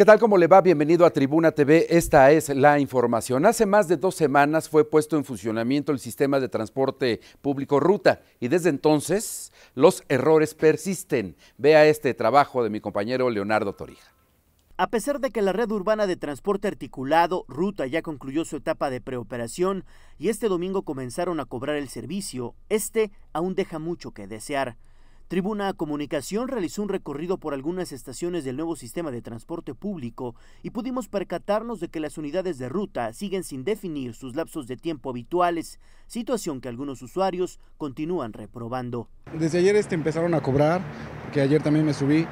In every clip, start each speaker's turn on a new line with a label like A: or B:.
A: ¿Qué tal? ¿Cómo le va? Bienvenido a Tribuna TV. Esta es la información. Hace más de dos semanas fue puesto en funcionamiento el sistema de transporte público Ruta y desde entonces los errores persisten. Vea este trabajo de mi compañero Leonardo Torija.
B: A pesar de que la red urbana de transporte articulado, Ruta, ya concluyó su etapa de preoperación y este domingo comenzaron a cobrar el servicio, este aún deja mucho que desear. Tribuna Comunicación realizó un recorrido por algunas estaciones del nuevo sistema de transporte público y pudimos percatarnos de que las unidades de ruta siguen sin definir sus lapsos de tiempo habituales, situación que algunos usuarios continúan reprobando.
C: Desde ayer este empezaron a cobrar, que ayer también me subí,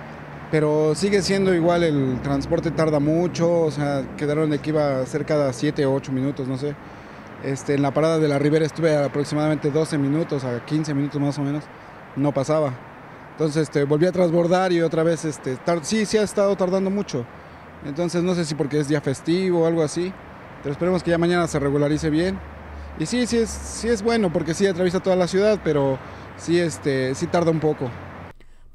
C: pero sigue siendo igual, el transporte tarda mucho, o sea, quedaron de que iba cerca de 7 o 8 minutos, no sé. Este, en la parada de la Ribera estuve aproximadamente 12 minutos, a 15 minutos más o menos, no pasaba. Entonces este, volví a transbordar y otra vez, este, sí, sí ha estado tardando mucho. Entonces no sé si porque es día festivo o algo así. Pero esperemos que ya mañana se regularice bien. Y sí, sí es, sí es bueno porque sí atraviesa toda la ciudad, pero sí, este, sí tarda un poco.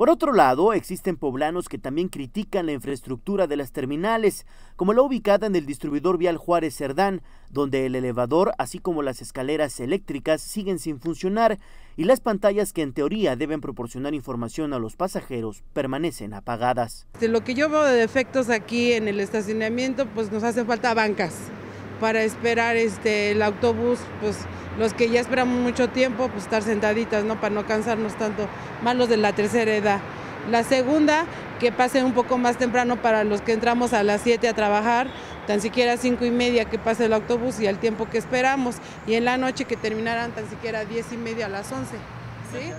B: Por otro lado, existen poblanos que también critican la infraestructura de las terminales, como la ubicada en el distribuidor vial Juárez Cerdán, donde el elevador, así como las escaleras eléctricas, siguen sin funcionar y las pantallas que en teoría deben proporcionar información a los pasajeros permanecen apagadas.
D: De lo que yo veo de defectos aquí en el estacionamiento, pues nos hacen falta bancas para esperar este, el autobús, pues los que ya esperamos mucho tiempo, pues estar sentaditas, ¿no? Para no cansarnos tanto, más los de la tercera edad. La segunda, que pase un poco más temprano para los que entramos a las 7 a trabajar, tan siquiera cinco y media que pase el autobús y al tiempo que esperamos, y en la noche que terminarán tan siquiera diez y media a las 11. ¿sí?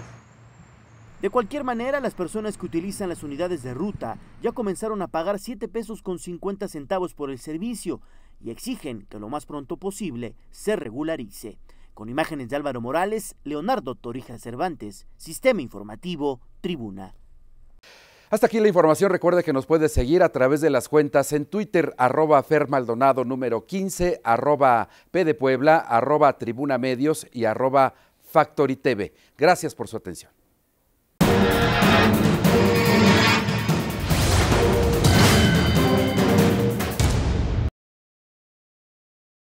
D: De cualquier manera, las personas que utilizan las unidades de ruta
B: ya comenzaron a pagar 7 pesos con 50 centavos por el servicio, y exigen que lo más pronto posible se regularice. Con imágenes de Álvaro Morales, Leonardo Torija Cervantes, Sistema Informativo, Tribuna.
A: Hasta aquí la información. Recuerde que nos puede seguir a través de las cuentas en Twitter, arroba fermaldonado número 15, arroba p de Puebla, arroba tribuna medios y arroba factory TV. Gracias por su atención.